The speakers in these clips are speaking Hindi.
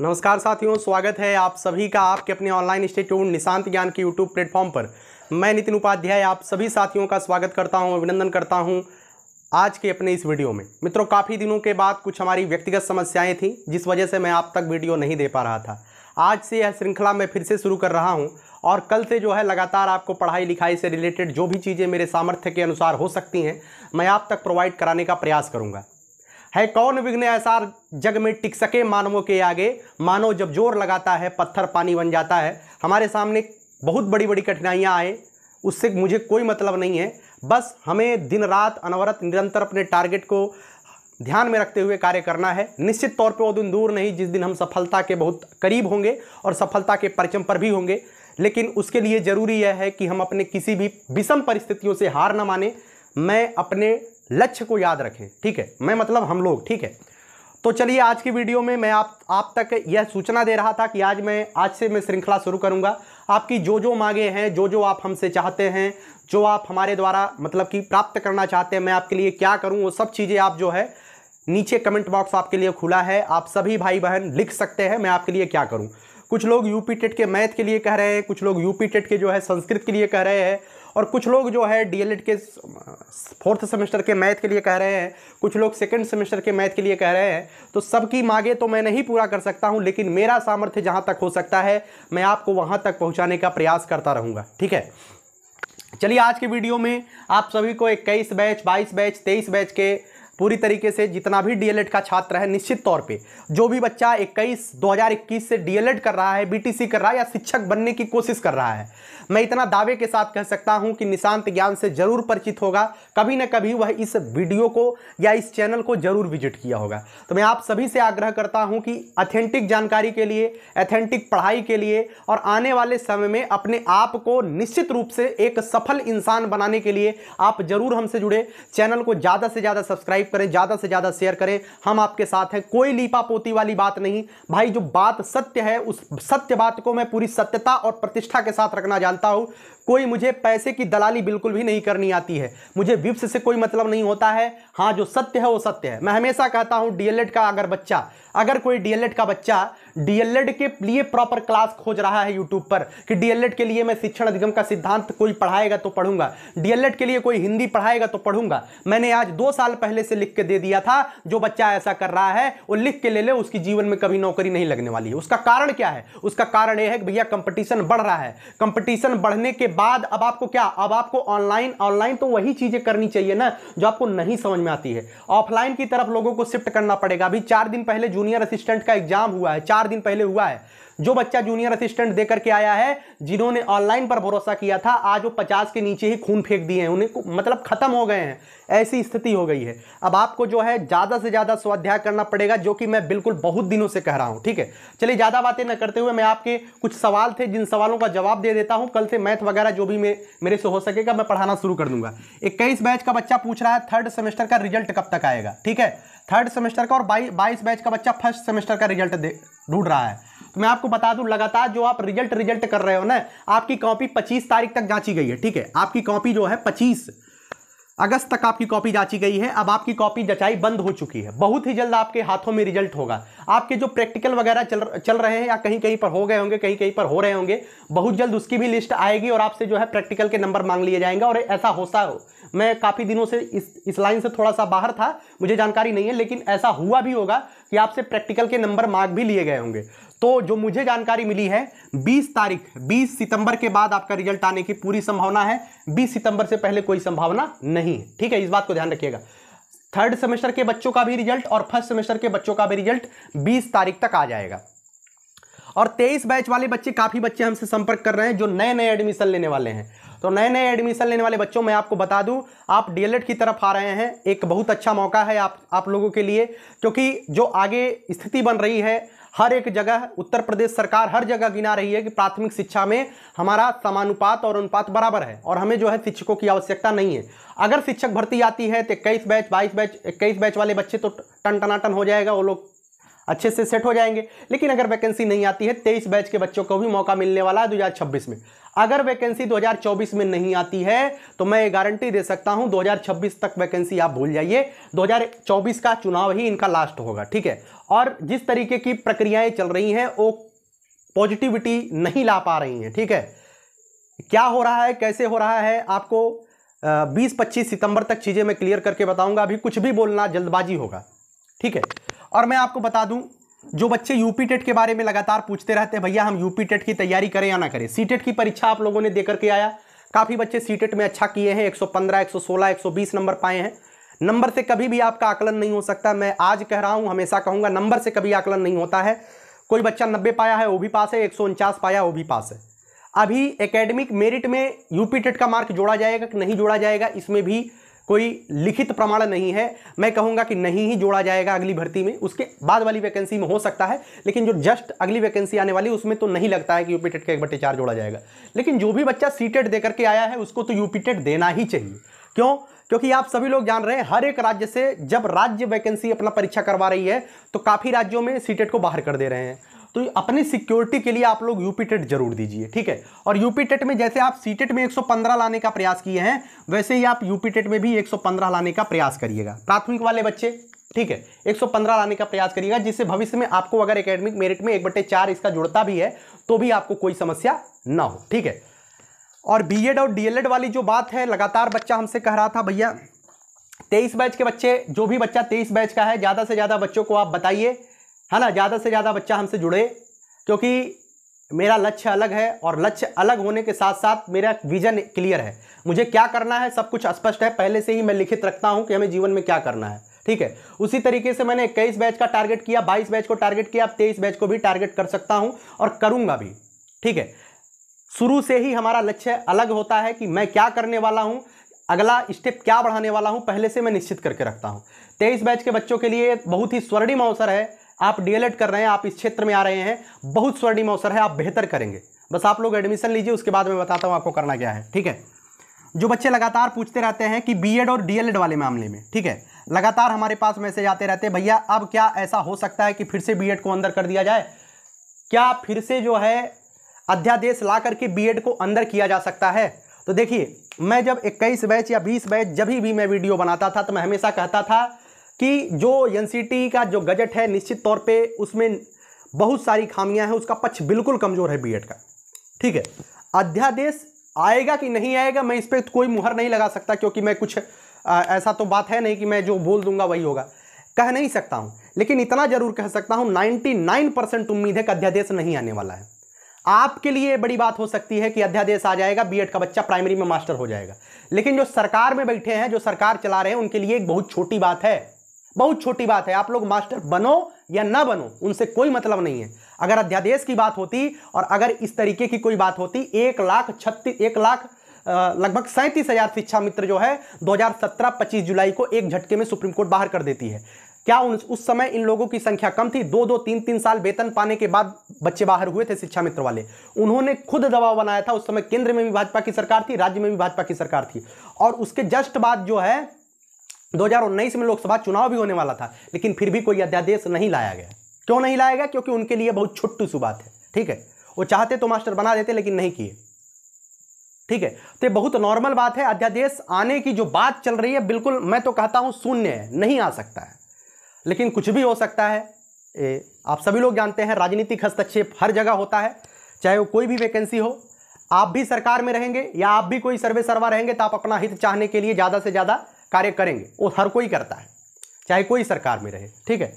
नमस्कार साथियों स्वागत है आप सभी का आपके अपने ऑनलाइन इंस्टीट्यूट निशांत ज्ञान के यूट्यूब प्लेटफॉर्म पर मैं नितिन उपाध्याय आप सभी साथियों का स्वागत करता हूं अभिनंदन करता हूं आज के अपने इस वीडियो में मित्रों काफ़ी दिनों के बाद कुछ हमारी व्यक्तिगत समस्याएं थी जिस वजह से मैं आप तक वीडियो नहीं दे पा रहा था आज से यह श्रृंखला मैं फिर से शुरू कर रहा हूँ और कल से जो है लगातार आपको पढ़ाई लिखाई से रिलेटेड जो भी चीज़ें मेरे सामर्थ्य के अनुसार हो सकती हैं मैं आप तक प्रोवाइड कराने का प्रयास करूँगा है कौन विघ्न ऐसा जग में टिक सके मानवों के आगे मानव जब जोर लगाता है पत्थर पानी बन जाता है हमारे सामने बहुत बड़ी बड़ी कठिनाइयाँ आए उससे मुझे कोई मतलब नहीं है बस हमें दिन रात अनवरत निरंतर अपने टारगेट को ध्यान में रखते हुए कार्य करना है निश्चित तौर पे वो दिन दूर नहीं जिस दिन हम सफलता के बहुत करीब होंगे और सफलता के परचम पर भी होंगे लेकिन उसके लिए ज़रूरी यह है कि हम अपने किसी भी विषम परिस्थितियों से हार न माने मैं अपने लक्ष्य को याद रखें ठीक है मैं मतलब हम लोग ठीक है तो चलिए आज की वीडियो में मैं आप आप तक यह सूचना दे रहा था कि आज मैं आज से मैं श्रृंखला शुरू करूंगा आपकी जो जो मांगे हैं जो जो आप हमसे चाहते हैं जो आप हमारे द्वारा मतलब कि प्राप्त करना चाहते हैं मैं आपके लिए क्या करूं वो सब चीज़ें आप जो है नीचे कमेंट बॉक्स आपके लिए खुला है आप सभी भाई बहन लिख सकते हैं मैं आपके लिए क्या करूँ कुछ लोग यूपी टेट के मैथ के लिए कह रहे हैं कुछ लोग यूपी टेट के जो है संस्कृत के लिए कह रहे हैं और कुछ लोग जो है डी के फोर्थ सेमेस्टर के मैथ के लिए कह रहे हैं कुछ लोग सेकेंड सेमेस्टर के मैथ के लिए कह रहे हैं तो सबकी मांगे तो मैं नहीं पूरा कर सकता हूँ लेकिन मेरा सामर्थ्य जहाँ तक हो सकता है मैं आपको वहाँ तक पहुँचाने का प्रयास करता रहूँगा ठीक है चलिए आज के वीडियो में आप सभी को इक्कीस बैच बाईस बैच तेईस बैच के पूरी तरीके से जितना भी डीएलएड का छात्र है निश्चित तौर पे जो भी बच्चा 21 2021 से डीएलएड कर रहा है बीटीसी कर रहा है या शिक्षक बनने की कोशिश कर रहा है मैं इतना दावे के साथ कह सकता हूं कि निशांत ज्ञान से जरूर परिचित होगा कभी ना कभी वह इस वीडियो को या इस चैनल को जरूर विजिट किया होगा तो मैं आप सभी से आग्रह करता हूँ कि अथेंटिक जानकारी के लिए अथेंटिक पढ़ाई के लिए और आने वाले समय में अपने आप को निश्चित रूप से एक सफल इंसान बनाने के लिए आप जरूर हमसे जुड़े चैनल को ज़्यादा से ज़्यादा सब्सक्राइब सब्सक्राइब करें ज़्यादा से ज़्यादा शेयर करें हम आपके साथ हैं कोई लीपा पोती वाली बात नहीं भाई जो बात सत्य है उस सत्य बात को मैं पूरी सत्यता और प्रतिष्ठा के साथ रखना जानता हूं कोई मुझे पैसे की दलाली बिल्कुल भी नहीं करनी आती है मुझे विप्स से कोई मतलब नहीं होता है हाँ जो सत्य है वो सत्य है मैं हमेशा कहता हूँ डीएलएड का अगर बच्चा अगर कोई डीएलएड का बच्चा डीएलएड के लिए प्रॉपर क्लास खोज रहा है यूट्यूब पर कि डीएलएड के लिए मैं शिक्षण अधिगम का सिद्धांत कोई पढ़ाएगा तो पढ़ूंगा डीएलएड के लिए कोई हिंदी पढ़ाएगा तो पढ़ूंगा मैंने आज दो साल पहले से से लिख के दे दिया था जो बच्चा ऐसा कर रहा है वो लिख के ले ले उसकी जीवन में कभी नौकरी नहीं लगने वाली है उसका कारण क्या है उसका कारण यह है कि भैया कंपटीशन बढ़ रहा है कंपटीशन बढ़ने के बाद अब आपको क्या अब आपको ऑनलाइन ऑनलाइन तो वही चीजें करनी चाहिए ना जो आपको नहीं समझ में आती है ऑफलाइन की तरफ लोगों को शिफ्ट करना पड़ेगा अभी चार दिन पहले जूनियर असिस्टेंट का एग्जाम हुआ है चार दिन पहले हुआ है जो बच्चा जूनियर असिस्टेंट देकर के आया है जिन्होंने ऑनलाइन पर भरोसा किया था आज वो पचास के नीचे ही खून फेंक दिए हैं उन्हें मतलब खत्म हो गए हैं ऐसी स्थिति हो गई है अब आपको जो है ज़्यादा से ज़्यादा स्वाध्याय करना पड़ेगा जो कि मैं बिल्कुल बहुत दिनों से कह रहा हूं ठीक है चलिए ज़्यादा बातें न करते हुए मैं आपके कुछ सवाल थे जिन सवालों का जवाब दे देता हूँ कल से मैथ वगैरह जो भी मेरे से हो सकेगा मैं पढ़ाना शुरू कर दूंगा इक्कीस बैच का बच्चा पूछ रहा है थर्ड सेमेस्टर का रिजल्ट कब तक आएगा ठीक है थर्ड सेमेस्टर का और बाईस बैच का बच्चा फर्स्ट सेमेस्टर का रिजल्ट ढूंढ रहा है मैं आपको बता दूं लगातार जो आप रिजल्ट रिजल्ट कर रहे हो ना आपकी कॉपी 25 तारीख तक जांची गई है ठीक है आपकी कॉपी जो है 25 अगस्त तक आपकी कॉपी जांची गई है अब आपकी कॉपी जचाई बंद हो चुकी है बहुत ही जल्द आपके हाथों में रिजल्ट होगा आपके जो प्रैक्टिकल वगैरह चल चल रहे हैं या कहीं कहीं पर हो गए होंगे कहीं कहीं पर हो रहे होंगे बहुत जल्द उसकी भी लिस्ट आएगी और आपसे जो है प्रैक्टिकल के नंबर मांग लिए जाएंगे और ऐसा होता हो मैं काफ़ी दिनों से इस इस लाइन से थोड़ा सा बाहर था मुझे जानकारी नहीं है लेकिन ऐसा हुआ भी होगा कि आपसे प्रैक्टिकल के नंबर मांग भी लिए गए होंगे तो जो मुझे जानकारी मिली है 20 तारीख 20 सितंबर के बाद आपका रिजल्ट आने की पूरी संभावना है 20 सितंबर से पहले कोई संभावना नहीं है ठीक है इस बात को ध्यान रखिएगा थर्ड सेमेस्टर के बच्चों का भी रिजल्ट और फर्स्ट सेमेस्टर के बच्चों का भी रिजल्ट बीस तारीख तक आ जाएगा और तेईस बैच वाले बच्चे काफ़ी बच्चे हमसे संपर्क कर रहे हैं जो नए नए एडमिशन लेने वाले हैं तो नए नए एडमिशन लेने वाले बच्चों मैं आपको बता दूं आप डीएलएड की तरफ आ रहे हैं एक बहुत अच्छा मौका है आप आप लोगों के लिए क्योंकि जो आगे स्थिति बन रही है हर एक जगह उत्तर प्रदेश सरकार हर जगह गिना रही है कि प्राथमिक शिक्षा में हमारा समानुपात और अनुपात बराबर है और हमें जो है शिक्षकों की आवश्यकता नहीं है अगर शिक्षक भर्ती आती है तो इक्कीस बैच बाईस बैच इक्कीस बैच वाले बच्चे तो टन टनाटन हो जाएगा वो लोग अच्छे से सेट हो जाएंगे लेकिन अगर वैकेंसी नहीं आती है तेईस बैच के बच्चों को भी मौका मिलने वाला है दो में अगर वैकेंसी 2024 में नहीं आती है तो मैं गारंटी दे सकता हूं 2026 तक वैकेंसी आप भूल जाइए 2024 का चुनाव ही इनका लास्ट होगा ठीक है और जिस तरीके की प्रक्रियाएं चल रही हैं वो पॉजिटिविटी नहीं ला पा रही हैं ठीक है क्या हो रहा है कैसे हो रहा है आपको बीस पच्चीस सितंबर तक चीज़ें मैं क्लियर करके बताऊंगा अभी कुछ भी बोलना जल्दबाजी होगा ठीक है और मैं आपको बता दूं जो बच्चे यूपी टेट के बारे में लगातार पूछते रहते हैं भैया हम यूपी टेट की तैयारी करें या ना करें सी टेट की परीक्षा आप लोगों ने देकर के आया काफ़ी बच्चे सी टेट में अच्छा किए हैं 115, 116, 120 नंबर पाए हैं नंबर से कभी भी आपका आकलन नहीं हो सकता मैं आज कह रहा हूँ हमेशा कहूँगा नंबर से कभी आकलन नहीं होता है कोई बच्चा नब्बे पाया है वो भी पास है एक पाया वो भी पास है अभी एकेडमिक मेरिट में यूपी टेट का मार्क जोड़ा जाएगा कि नहीं जोड़ा जाएगा इसमें भी कोई लिखित प्रमाण नहीं है मैं कहूंगा कि नहीं ही जोड़ा जाएगा अगली भर्ती में उसके बाद वाली वैकेंसी में हो सकता है लेकिन जो जस्ट अगली वैकेंसी आने वाली उसमें तो नहीं लगता है कि यूपी टेट का एक बटे चार जोड़ा जाएगा लेकिन जो भी बच्चा सी टेट दे करके आया है उसको तो यूपी टेट देना ही चाहिए क्यों क्योंकि आप सभी लोग जान रहे हैं हर एक राज्य से जब राज्य वैकेंसी अपना परीक्षा करवा रही है तो काफ़ी राज्यों में सीटेट को बाहर कर दे रहे हैं तो अपनी सिक्योरिटी के लिए आप लोग यूपी टेट जरूर दीजिए ठीक है और यूपी टेट में जैसे आप सी टेट में 115 लाने का प्रयास किए हैं वैसे ही आप यूपी टेट में भी 115 लाने का प्रयास करिएगा प्राथमिक वाले बच्चे ठीक है 115 लाने का प्रयास करिएगा जिससे भविष्य में आपको अगर एकेडमिक मेरिट में एक बट्टे चार इसका जुड़ता भी है तो भी आपको कोई समस्या ना हो ठीक है और बीएड और डीएलएड वाली जो बात है लगातार बच्चा हमसे कह रहा था भैया तेईस बैच के बच्चे जो भी बच्चा तेईस बैच का है ज़्यादा से ज़्यादा बच्चों को आप बताइए है ना ज़्यादा से ज़्यादा बच्चा हमसे जुड़े क्योंकि मेरा लक्ष्य अलग है और लक्ष्य अलग होने के साथ साथ मेरा विजन क्लियर है मुझे क्या करना है सब कुछ स्पष्ट है पहले से ही मैं लिखित रखता हूँ कि हमें जीवन में क्या करना है ठीक है उसी तरीके से मैंने इक्कीस बैच का टारगेट किया बाईस बैच को टारगेट किया अब तेईस बैच को भी टारगेट कर सकता हूँ और करूँगा भी ठीक है शुरू से ही हमारा लक्ष्य अलग होता है कि मैं क्या करने वाला हूँ अगला स्टेप क्या बढ़ाने वाला हूँ पहले से मैं निश्चित करके रखता हूँ तेईस बैच के बच्चों के लिए बहुत ही स्वर्णिम अवसर है आप डीएलएड कर रहे हैं आप इस क्षेत्र में आ रहे हैं बहुत स्वर्णिम अवसर है आप बेहतर करेंगे बस आप लोग एडमिशन लीजिए उसके बाद मैं बताता हूँ आपको करना क्या है ठीक है जो बच्चे लगातार पूछते रहते हैं कि बी और डी वाले मामले में ठीक है लगातार हमारे पास मैसेज आते रहते हैं भैया अब क्या ऐसा हो सकता है कि फिर से बी को अंदर कर दिया जाए क्या फिर से जो है अध्यादेश ला करके बी को अंदर किया जा सकता है तो देखिए मैं जब इक्कीस बैच या बीस बैच जब भी मैं वीडियो बनाता था तो मैं हमेशा कहता था कि जो एन का जो गजट है निश्चित तौर पर उसमें बहुत सारी खामियां हैं उसका पक्ष बिल्कुल कमज़ोर है बीएड का ठीक है अध्यादेश आएगा कि नहीं आएगा मैं इस पर कोई मुहर नहीं लगा सकता क्योंकि मैं कुछ आ, ऐसा तो बात है नहीं कि मैं जो बोल दूंगा वही होगा कह नहीं सकता हूं लेकिन इतना जरूर कह सकता हूं 99 परसेंट उम्मीद है कि अध्यादेश नहीं आने वाला है आपके लिए बड़ी बात हो सकती है कि अध्यादेश आ जाएगा बीएड का बच्चा प्राइमरी में मास्टर हो जाएगा लेकिन जो सरकार में बैठे हैं जो सरकार चला रहे हैं उनके लिए एक बहुत छोटी बात है बहुत छोटी बात है आप लोग मास्टर बनो या ना बनो उनसे कोई मतलब नहीं है अगर अध्यादेश की बात होती और अगर इस तरीके की कोई बात होती एक लाख छत्तीस एक लाख लगभग सैंतीस हजार शिक्षा मित्र जो है 2017-25 जुलाई को एक झटके में सुप्रीम कोर्ट बाहर कर देती है क्या उन, उस समय इन लोगों की संख्या कम थी दो दो तीन तीन साल वेतन पाने के बाद बच्चे बाहर हुए थे शिक्षा मित्र वाले उन्होंने खुद दबाव बनाया था उस समय केंद्र में भी भाजपा की सरकार थी राज्य में भी भाजपा की सरकार थी और उसके जस्ट बाद जो है 2019 में लोकसभा चुनाव भी होने वाला था लेकिन फिर भी कोई अध्यादेश नहीं लाया गया क्यों नहीं लाया गया क्योंकि उनके लिए बहुत छुट्टू सी बात है ठीक है वो चाहते तो मास्टर बना देते लेकिन नहीं किए ठीक है तो ये बहुत नॉर्मल बात है अध्यादेश आने की जो बात चल रही है बिल्कुल मैं तो कहता हूँ शून्य है नहीं आ सकता है लेकिन कुछ भी हो सकता है ए, आप सभी लोग जानते हैं राजनीतिक हस्तक्षेप हर जगह होता है चाहे वो कोई भी वैकेंसी हो आप भी सरकार में रहेंगे या आप भी कोई सर्वे सर्वा रहेंगे तो आप अपना हित चाहने के लिए ज़्यादा से ज़्यादा कार्य करेंगे वो हर कोई करता है चाहे कोई सरकार में रहे ठीक है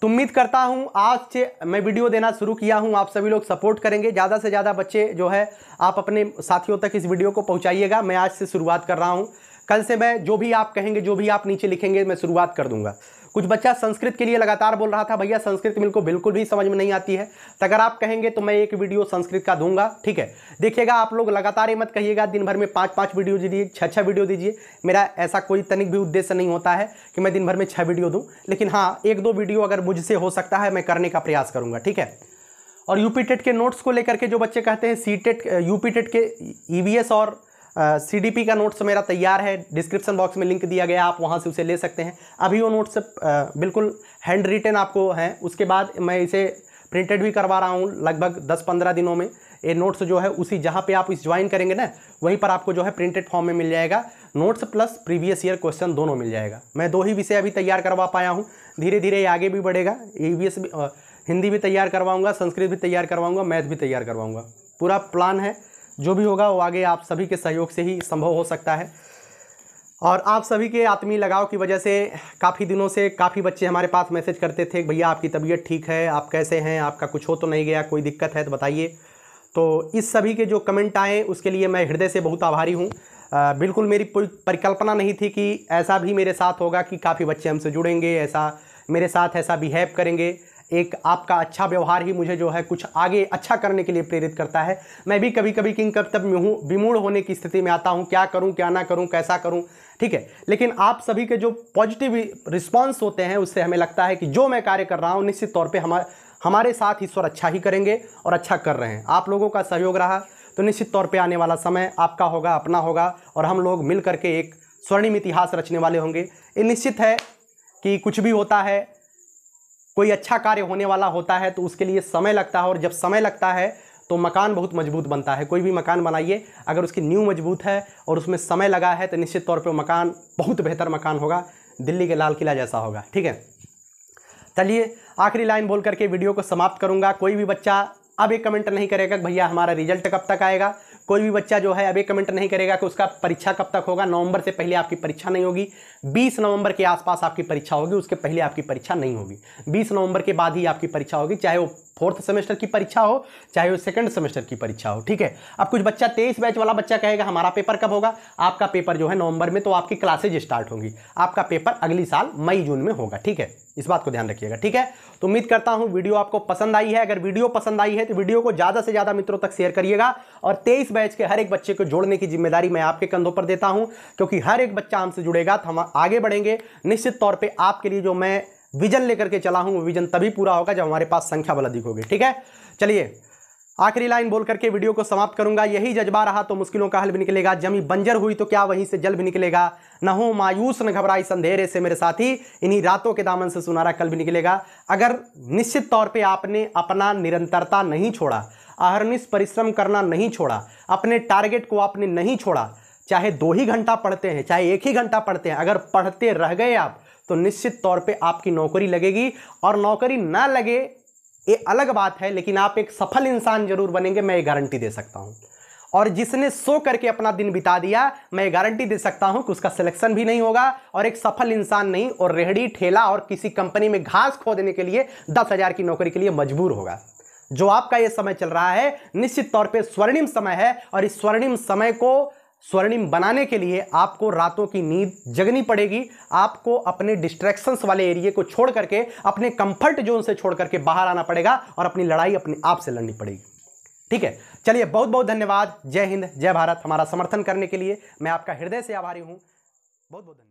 तो उम्मीद करता हूँ आज से मैं वीडियो देना शुरू किया हूँ आप सभी लोग सपोर्ट करेंगे ज़्यादा से ज़्यादा बच्चे जो है आप अपने साथियों तक इस वीडियो को पहुँचाइएगा मैं आज से शुरुआत कर रहा हूँ कल से मैं जो भी आप कहेंगे जो भी आप नीचे लिखेंगे मैं शुरुआत कर दूंगा कुछ बच्चा संस्कृत के लिए लगातार बोल रहा था भैया संस्कृत मेरे को बिल्कुल भी समझ में नहीं आती है तो अगर आप कहेंगे तो मैं एक वीडियो संस्कृत का दूंगा ठीक है देखिएगा आप लोग लगातार ये मत कहिएगा दिन भर में पाँच पाँच वीडियो दीजिए छः छः वीडियो दीजिए मेरा ऐसा कोई तनिक भी उद्देश्य नहीं होता है कि मैं दिन भर में छः वीडियो दूँ लेकिन हाँ एक दो वीडियो अगर मुझसे हो सकता है मैं करने का प्रयास करूँगा ठीक है और यूपी टेट के नोट्स को लेकर के जो बच्चे कहते हैं सी टेट यूपी टेट के ई e और सी का नोट्स मेरा तैयार है डिस्क्रिप्शन बॉक्स में लिंक दिया गया आप वहाँ से उसे ले सकते हैं अभी वो नोट्स बिल्कुल हैंड रिटन आपको हैं उसके बाद मैं इसे प्रिंटेड भी करवा रहा हूँ लगभग दस पंद्रह दिनों में ये नोट्स जो है उसी जहाँ पे आप इस ज्वाइन करेंगे ना वहीं पर आपको जो है प्रिंटेड फॉर्म में मिल जाएगा notes plus previous year question दोनों मिल जाएगा मैं दो ही विषय अभी तैयार करवा पाया हूँ धीरे धीरे ये आगे भी बढ़ेगा ई भी हिंदी भी तैयार करवाऊँगा संस्कृत भी तैयार करवाऊँगा मैथ भी तैयार करवाऊँगा पूरा प्लान है जो भी होगा वो आगे आप सभी के सहयोग से ही संभव हो सकता है और आप सभी के आत्मीय लगाव की वजह से काफ़ी दिनों से काफ़ी बच्चे हमारे पास मैसेज करते थे भैया आपकी तबीयत ठीक है आप कैसे हैं आपका कुछ हो तो नहीं गया कोई दिक्कत है तो बताइए तो इस सभी के जो कमेंट आए उसके लिए मैं हृदय से बहुत आभारी हूँ बिल्कुल मेरी परिकल्पना नहीं थी कि ऐसा भी मेरे साथ होगा कि काफ़ी बच्चे हमसे जुड़ेंगे ऐसा मेरे साथ ऐसा बिहेव करेंगे एक आपका अच्छा व्यवहार ही मुझे जो है कुछ आगे अच्छा करने के लिए प्रेरित करता है मैं भी कभी कभी किंग कर्तव्य में हूँ विमूढ़ होने की स्थिति में आता हूँ क्या करूँ क्या ना करूँ कैसा करूँ ठीक है लेकिन आप सभी के जो पॉजिटिव रिस्पॉन्स होते हैं उससे हमें लगता है कि जो मैं कार्य कर रहा हूँ निश्चित तौर पर हमारे हमारे साथ ईश्वर अच्छा ही करेंगे और अच्छा कर रहे हैं आप लोगों का सहयोग रहा तो निश्चित तौर पे आने वाला समय आपका होगा अपना होगा और हम लोग मिल करके एक स्वर्णिम इतिहास रचने वाले होंगे ये निश्चित है कि कुछ भी होता है कोई अच्छा कार्य होने वाला होता है तो उसके लिए समय लगता है और जब समय लगता है तो मकान बहुत मजबूत बनता है कोई भी मकान बनाइए अगर उसकी न्यू मजबूत है और उसमें समय लगा है तो निश्चित तौर पर मकान बहुत बेहतर मकान होगा दिल्ली के लाल किला जैसा होगा ठीक है चलिए आखिरी लाइन बोल करके वीडियो को समाप्त करूंगा कोई भी बच्चा अब एक कमेंट नहीं करेगा भैया हमारा रिजल्ट कब तक आएगा कोई भी बच्चा जो है अभी कमेंट नहीं करेगा कि उसका परीक्षा कब तक होगा नवंबर से पहले आपकी परीक्षा नहीं होगी 20 नवंबर के आसपास आपकी परीक्षा होगी उसके पहले आपकी परीक्षा नहीं होगी 20 नवंबर के बाद ही आपकी परीक्षा होगी चाहे वो फोर्थ सेमेस्टर की परीक्षा हो चाहे वो सेकंड सेमेस्टर की परीक्षा हो ठीक है अब कुछ बच्चा तेईस बैच वाला बच्चा कहेगा हमारा पेपर कब होगा आपका पेपर जो है नवंबर में तो आपकी क्लासेज स्टार्ट होंगी आपका पेपर अगली साल मई जून में होगा ठीक है इस बात को ध्यान रखिएगा ठीक है तो उम्मीद करता हूं वीडियो आपको पसंद आई है अगर वीडियो पसंद आई है तो वीडियो को ज़्यादा से ज़्यादा मित्रों तक शेयर करिएगा और तेईस बैच के हर एक बच्चे को जोड़ने की जिम्मेदारी मैं आपके कंधों पर देता हूं क्योंकि हर एक बच्चा हमसे जुड़ेगा तो हम आगे बढ़ेंगे निश्चित तौर पर आपके लिए जो मैं विजन लेकर के चला हूँ वो विजन तभी पूरा होगा जब हमारे पास संख्या बल अधिक होगी ठीक है चलिए आखिरी लाइन बोल करके वीडियो को समाप्त करूंगा यही जज्बा रहा तो मुश्किलों का हल भी निकलेगा जमी बंजर हुई तो क्या वहीं से जल भी निकलेगा न हो मायूस न घबराई संधेरे से मेरे साथी इन्हीं रातों के दामन से सुनारा कल भी निकलेगा अगर निश्चित तौर पे आपने अपना निरंतरता नहीं छोड़ा अहरनिश परिश्रम करना नहीं छोड़ा अपने टारगेट को आपने नहीं छोड़ा चाहे दो ही घंटा पढ़ते हैं चाहे एक ही घंटा पढ़ते हैं अगर पढ़ते रह गए आप तो निश्चित तौर पे आपकी नौकरी लगेगी और नौकरी ना लगे ये अलग बात है लेकिन आप एक सफल इंसान जरूर बनेंगे मैं ये गारंटी दे सकता हूँ और जिसने सो करके अपना दिन बिता दिया मैं गारंटी दे सकता हूं कि उसका सिलेक्शन भी नहीं होगा और एक सफल इंसान नहीं और रेहड़ी ठेला और किसी कंपनी में घास खो देने के लिए दस हज़ार की नौकरी के लिए मजबूर होगा जो आपका ये समय चल रहा है निश्चित तौर पे स्वर्णिम समय है और इस स्वर्णिम समय को स्वर्णिम बनाने के लिए आपको रातों की नींद जगनी पड़ेगी आपको अपने डिस्ट्रैक्शंस वाले एरिए को छोड़ करके अपने कंफर्ट जोन से छोड़ करके बाहर आना पड़ेगा और अपनी लड़ाई अपने आप से लड़नी पड़ेगी ठीक है चलिए बहुत बहुत धन्यवाद जय हिंद जय भारत हमारा समर्थन करने के लिए मैं आपका हृदय से आभारी हूँ बहुत बहुत धन्यवाद